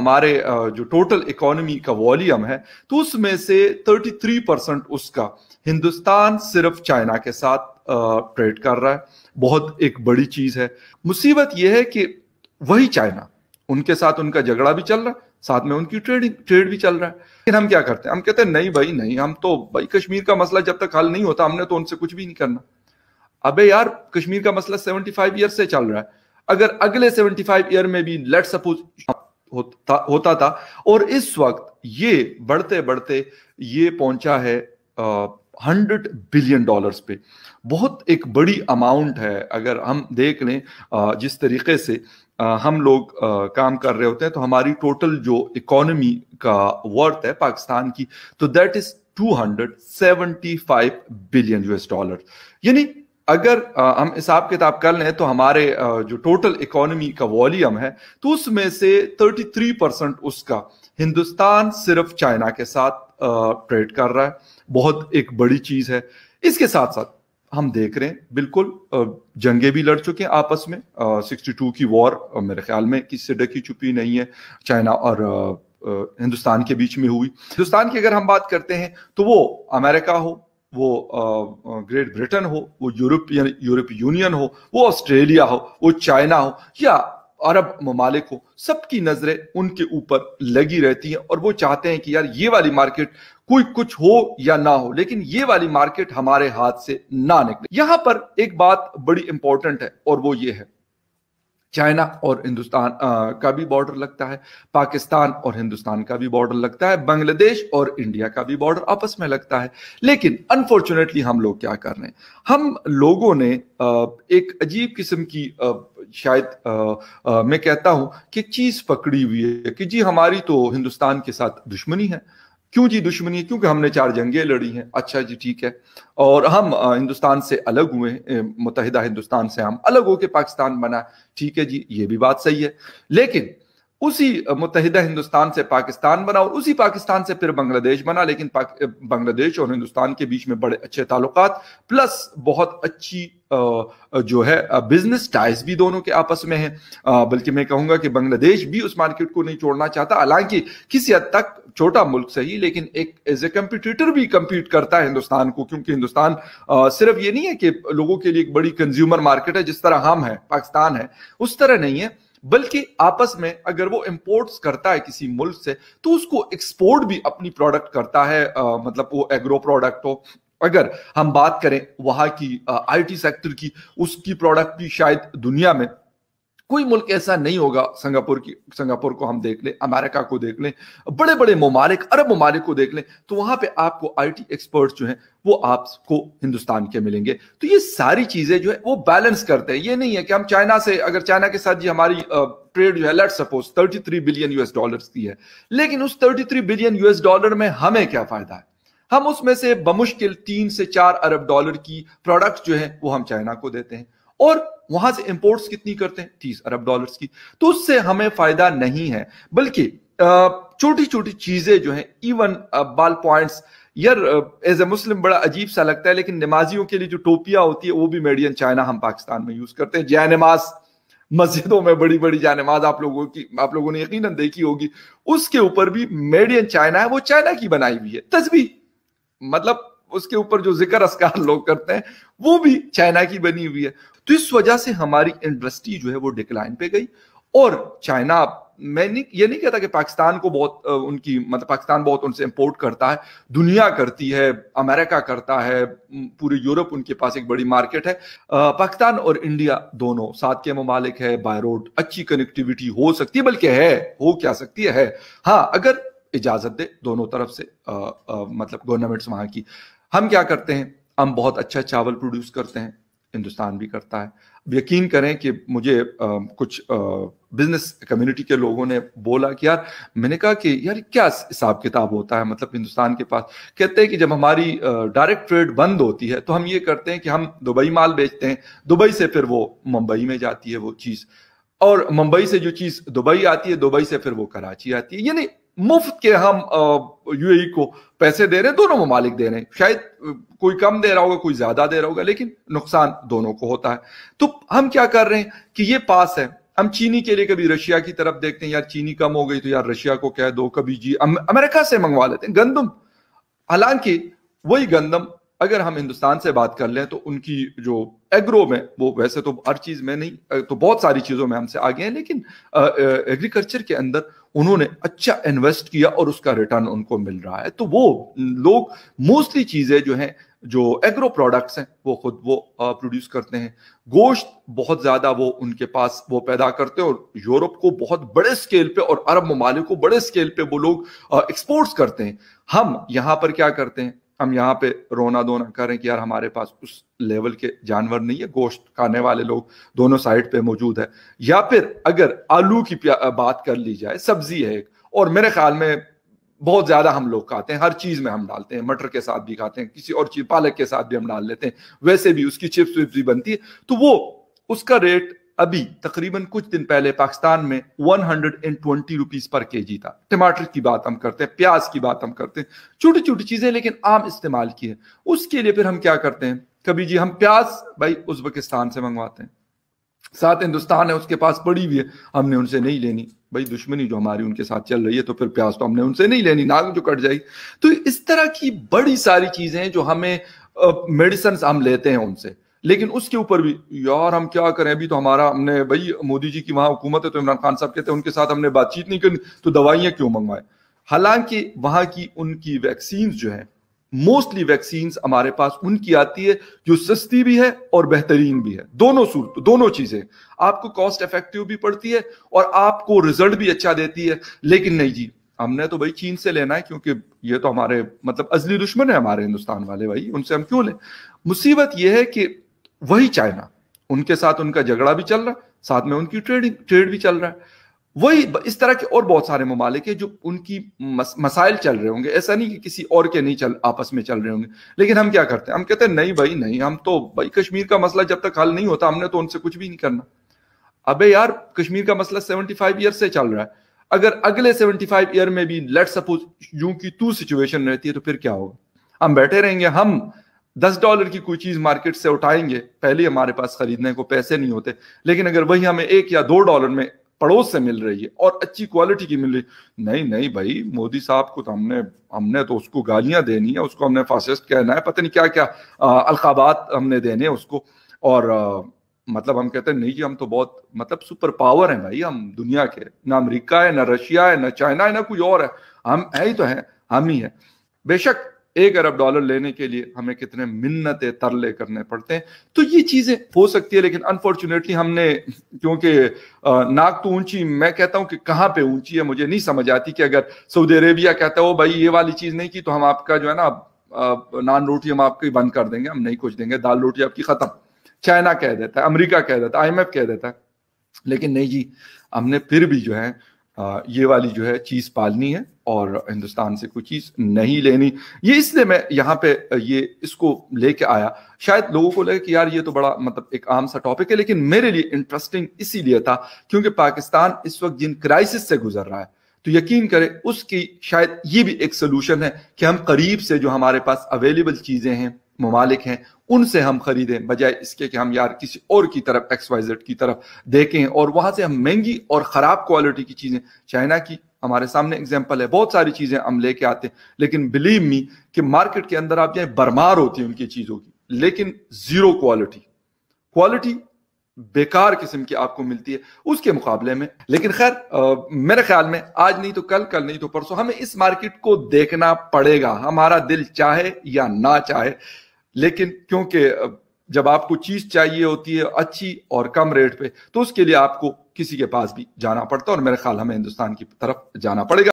हमारे जो total economy का वॉल्यूम है तो उसमें से 33 परसेंट उसका हिंदुस्तान सिर्फ चाइना के साथ ट्रेड कर रहा है बहुत एक बड़ी चीज है मुसीबत यह है कि वही चाइना उनके साथ उनका झगड़ा भी चल रहा है साथ में उनकी ट्रेडिंग ट्रेड भी चल रहा है लेकिन हम क्या करते हैं हम कहते हैं नहीं भाई नहीं हम तो भाई कश्मीर का मसला जब तक हल नहीं होता हमने तो उनसे कुछ भी नहीं करना अबे यार कश्मीर का मसला 75 ईयर से चल रहा है अगर अगले 75 ईयर में भी लेट सपोज होता होता था और इस वक्त ये बढ़ते बढ़ते ये पहुंचा है हंड्रेड बिलियन डॉलर्स पे बहुत एक बड़ी अमाउंट है अगर हम देख लें जिस तरीके से हम लोग काम कर रहे होते हैं तो हमारी टोटल जो इकोनॉमी का वर्थ है पाकिस्तान की तो that is 275 billion US dollar यानी अगर हम हिसाब किताब कर लें तो हमारे जो टोटल इकोनॉमी का वॉल्यूम है तो उसमें से 33 परसेंट उसका हिंदुस्तान सिर्फ चाइना के साथ ट्रेड कर रहा है बहुत एक बड़ी चीज है इसके साथ साथ हम देख रहे हैं बिल्कुल जंगे भी लड़ चुके हैं आपस में 62 की वॉर मेरे ख्याल में किससे डकी छुपी नहीं है चाइना और हिंदुस्तान के बीच में हुई हिंदुस्तान की अगर हम बात करते हैं तो वो अमेरिका हो वो ग्रेट ब्रिटेन हो वो यूरोपियन यूरोप यूनियन हो वो ऑस्ट्रेलिया हो वो चाइना हो या अरब ममालिक हो सबकी नज़रें उनके ऊपर लगी रहती हैं और वो चाहते हैं कि यार ये वाली मार्केट कोई कुछ हो या ना हो लेकिन ये वाली मार्केट हमारे हाथ से ना निकले यहां पर एक बात बड़ी इंपॉर्टेंट है और वो ये है चाइना और हिंदुस्तान का भी बॉर्डर लगता है पाकिस्तान और हिंदुस्तान का भी बॉर्डर लगता है बांग्लादेश और इंडिया का भी बॉर्डर आपस में लगता है लेकिन अनफॉर्चुनेटली हम लोग क्या कर रहे हैं हम लोगों ने एक अजीब किस्म की शायद आ, आ, मैं कहता हूं कि चीज पकड़ी हुई है कि जी हमारी तो हिंदुस्तान के साथ दुश्मनी है क्यों जी दुश्मनी है क्योंकि हमने चार जंगें लड़ी हैं अच्छा जी ठीक है और हम हिंदुस्तान से अलग हुए मुतहदा हिंदुस्तान से हम अलग होके पाकिस्तान बना ठीक है जी ये भी बात सही है लेकिन उसी मुतहदा हिंदुस्तान से पाकिस्तान बना और उसी पाकिस्तान से फिर बांग्लादेश बना लेकिन बांग्लादेश और हिंदुस्तान के बीच में बड़े अच्छे ताल्लुक प्लस बहुत अच्छी जो है बिजनेस टाइज भी दोनों के आपस में है बल्कि मैं कहूंगा कि बांग्लादेश भी उस मार्केट को नहीं छोड़ना चाहता हालांकि किसी हद तक छोटा मुल्क सही लेकिन एक एज ए कंपिटिटर भी कंपीट करता है हिंदुस्तान को क्योंकि हिंदुस्तान सिर्फ ये नहीं है कि लोगों के लिए एक बड़ी कंज्यूमर मार्केट है जिस तरह हम है पाकिस्तान है उस तरह नहीं है बल्कि आपस में अगर वो इम्पोर्ट करता है किसी मुल्क से तो उसको एक्सपोर्ट भी अपनी प्रोडक्ट करता है आ, मतलब वो एग्रो प्रोडक्ट हो अगर हम बात करें वहां की आईटी सेक्टर की उसकी प्रोडक्ट भी शायद दुनिया में कोई मुल्क ऐसा नहीं होगा सिंगापुर की सिंगापुर को हम देख लें अमेरिका को देख लें बड़े बड़े ममालिक अरब ममालिक को देख लें तो वहां पे आपको आईटी एक्सपर्ट्स जो हैं वो आपको हिंदुस्तान के मिलेंगे तो ये सारी चीजें जो है वो बैलेंस करते हैं ये नहीं है कि हम चाइना से अगर चाइना के साथ जी हमारी ट्रेड जो है let suppose three billion US dollar की है लेकिन उस थ्री बिलियन यूएस डॉलर में हमें क्या फायदा है हम उसमें से बमुश्किल तीन से चार अरब डॉलर की प्रोडक्ट जो है वो हम चाइना को देते हैं और वहां से इंपोर्ट्स कितनी करते हैं तीस अरब डॉलर्स की तो उससे हमें फायदा नहीं है बल्कि छोटी छोटी चीजें जो है इवन बाल पॉइंट्स यार एज ए मुस्लिम बड़ा अजीब सा लगता है लेकिन नमाजियों के लिए जो टोपिया होती है वो भी मेडियन चाइना हम पाकिस्तान में यूज करते हैं जय नमाज मस्जिदों में बड़ी बड़ी जानमाज आप लोगों की आप लोगों ने यकीन देखी होगी उसके ऊपर भी मेड इन चाइना है वो चाइना की बनाई हुई है तस्वीर मतलब उसके ऊपर जो जिक्र असकार लोग करते हैं वो भी चाइना की बनी हुई है तो इस वजह से हमारी इंडस्ट्री जो है वो डिक्लाइन पे गई और चाइना मैं नहीं ये नहीं कहता कि पाकिस्तान को बहुत उनकी मतलब पाकिस्तान बहुत उनसे इंपोर्ट करता है दुनिया करती है अमेरिका करता है पूरे यूरोप उनके पास एक बड़ी मार्केट है पाकिस्तान और इंडिया दोनों साथ के ममालिक है बाय रोड अच्छी कनेक्टिविटी हो सकती है बल्कि है हो क्या सकती है हाँ अगर इजाजत दे दोनों तरफ से आ, आ, मतलब गवर्नमेंट्स वहां की हम क्या करते हैं हम बहुत अच्छा चावल प्रोड्यूस करते हैं हिंदुस्तान भी करता है अब यकीन करें कि मुझे आ, कुछ बिजनेस कम्युनिटी के लोगों ने बोला कि यार मैंने कहा कि यार क्या हिसाब किताब होता है मतलब हिंदुस्तान के पास कहते हैं कि जब हमारी डायरेक्ट ट्रेड बंद होती है तो हम ये करते हैं कि हम दुबई माल बेचते हैं दुबई से फिर वो मुंबई में जाती है वो चीज़ और मुंबई से जो चीज़ दुबई आती है दुबई से फिर वो कराची आती है यानी मुफ्त के हम यूएई e को पैसे दे रहे हैं दोनों ममालिक दे रहे हैं शायद कोई कम दे रहा होगा कोई ज्यादा दे रहा होगा लेकिन नुकसान दोनों को होता है तो हम क्या कर रहे हैं कि ये पास है हम चीनी के लिए कभी रशिया की तरफ देखते हैं यार चीनी कम हो गई तो यार रशिया को कह दो कभी जी अमेरिका से मंगवा लेते हैं गंदम हालांकि वही गंदम अगर हम हिंदुस्तान से बात कर लें तो उनकी जो एग्रो में वो वैसे तो हर चीज में नहीं तो बहुत सारी चीजों में हमसे आगे हैं लेकिन एग्रीकल्चर के अंदर उन्होंने अच्छा इन्वेस्ट किया और उसका रिटर्न उनको मिल रहा है तो वो लोग मोस्टली चीजें जो हैं जो एग्रो प्रोडक्ट्स हैं वो खुद वो प्रोड्यूस करते हैं गोश्त बहुत ज़्यादा वो उनके पास वो पैदा करते हैं और यूरोप को बहुत बड़े स्केल पे और अरब ममालिक को बड़े स्केल पे वो लोग एक्सपोर्ट्स करते हैं हम यहाँ पर क्या करते हैं हम यहाँ पे रोना धोना करें कि यार हमारे पास उस लेवल के जानवर नहीं है गोश्त खाने वाले लोग दोनों साइड पे मौजूद है या फिर अगर आलू की बात कर ली जाए सब्जी है एक और मेरे ख्याल में बहुत ज्यादा हम लोग खाते हैं हर चीज में हम डालते हैं मटर के साथ भी खाते हैं किसी और चीज पालक के साथ भी हम डाल लेते हैं वैसे भी उसकी चिप्स विप्स भी बनती है तो वो उसका रेट अभी तकरीबन कुछ दिन पहले पाकिस्तान में 120 हंड्रेड पर के जी था टमाटर की बात हम करते हैं प्याज की बात हम करते हैं छोटी छोटी चीजें लेकिन आम इस्तेमाल की है उसके लिए फिर हम क्या करते हैं कभी जी हम प्याज भाई उज्बेकिस्तान से मंगवाते हैं साथ हिंदुस्तान है उसके पास पड़ी हुई है हमने उनसे नहीं लेनी भाई दुश्मनी जो हमारी उनके साथ चल रही है तो फिर प्याज तो हमने उनसे नहीं लेनी नाग जो कट जाएगी तो इस तरह की बड़ी सारी चीजें जो हमें मेडिसन हम लेते हैं उनसे लेकिन उसके ऊपर भी यार हम क्या करें अभी तो हमारा हमने भाई मोदी जी की वहां हुकूमत है तो इमरान खान साहब कहते हैं उनके साथ हमने बातचीत नहीं करनी तो दवाइयां क्यों मंगवाएं हालांकि वहां की उनकी वैक्सीन जो है मोस्टली वैक्सीन हमारे पास उनकी आती है जो सस्ती भी है और बेहतरीन भी है दोनों सूरत दोनों चीजें आपको कॉस्ट इफेक्टिव भी पड़ती है और आपको रिजल्ट भी अच्छा देती है लेकिन नहीं जी हमने तो भाई चीन से लेना है क्योंकि ये तो हमारे मतलब अजली दुश्मन है हमारे हिंदुस्तान वाले भाई उनसे हम क्यों लें मुसीबत यह है कि वही चाइना उनके साथ उनका झगड़ा भी चल रहा है साथ में उनकी ट्रेडिंग ट्रेड भी चल रहा है वही इस तरह के और बहुत सारे ममालिक जो उनकी मस, मसाइल चल रहे होंगे ऐसा नहीं कि किसी और के नहीं चल आपस में चल रहे होंगे लेकिन हम क्या करते हैं हम कहते हैं नहीं भाई नहीं हम तो भाई कश्मीर का मसला जब तक हल नहीं होता हमने तो उनसे कुछ भी नहीं करना अबे यार कश्मीर का मसला 75 ईयर से चल रहा है अगर अगले फाइव ईयर में भी लेट सपोज यू की तू सिचुएशन रहती है तो फिर क्या होगा हम बैठे रहेंगे हम दस डॉलर की कोई चीज मार्केट से उठाएंगे पहले हमारे पास खरीदने को पैसे नहीं होते लेकिन अगर वही हमें एक या दो डॉलर में पड़ोस से मिल रही है और अच्छी क्वालिटी की मिल रही नहीं नहीं भाई मोदी साहब को तो हमने हमने तो उसको गालियां देनी है उसको हमने फासिस्ट कहना है पता नहीं क्या क्या अलकाबात हमने देने हैं उसको और आ, मतलब हम कहते हैं नहीं जी हम तो बहुत मतलब सुपर पावर हैं भाई हम दुनिया के ना अमरीका है ना रशिया है ना चाइना है ना कोई और है हम है ही तो है हम ही हैं बेशक एक अरब डॉलर लेने के लिए हमें कितने मिन्नतें तरले करने पड़ते हैं तो ये चीजें हो सकती है लेकिन अनफॉर्चुनेटली हमने क्योंकि नाक तो ऊंची मैं कहता हूं कि कहाँ पे ऊंची है मुझे नहीं समझ आती कि अगर सऊदी अरेबिया कहता हो भाई ये वाली चीज नहीं की तो हम आपका जो है ना नान रोटी हम आपकी बंद कर देंगे हम नहीं कुछ देंगे दाल रोटी आपकी खत्म चाइना कह देता है अमरीका कह देता है आई कह देता है लेकिन नहीं जी हमने फिर भी जो है ये वाली जो है चीज पालनी है और हिंदुस्तान से कोई चीज़ नहीं लेनी ये इसलिए मैं यहाँ पे ये इसको लेके आया शायद लोगों को लगे कि यार ये तो बड़ा मतलब एक आम सा टॉपिक है लेकिन मेरे लिए इंटरेस्टिंग इसीलिए था क्योंकि पाकिस्तान इस वक्त जिन क्राइसिस से गुजर रहा है तो यकीन करें उसकी शायद ये भी एक सोल्यूशन है कि हम करीब से जो हमारे पास अवेलेबल चीज़ें हैं ममालिक हैं उनसे हम खरीदें बजाय इसके कि हम यार किसी और की तरफ एक्सवाइजेड की तरफ देखें और वहां से हम महंगी और ख़राब क्वालिटी की चीज़ें चाइना की हमारे सामने एग्जाम्पल है बहुत सारी चीजें हम लेके आते हैं लेकिन बिलीव मी कि मार्केट के अंदर आप जाए बरमार होती है उनकी चीजों की लेकिन जीरो क्वालिटी क्वालिटी बेकार किस्म की आपको मिलती है उसके मुकाबले में लेकिन खैर मेरे ख्याल में आज नहीं तो कल कल नहीं तो परसों हमें इस मार्केट को देखना पड़ेगा हमारा दिल चाहे या ना चाहे लेकिन क्योंकि जब आपको चीज चाहिए होती है अच्छी और कम रेट पे तो उसके लिए आपको किसी के पास भी जाना पड़ता है और मेरे ख्याल हमें हिंदुस्तान की तरफ जाना पड़ेगा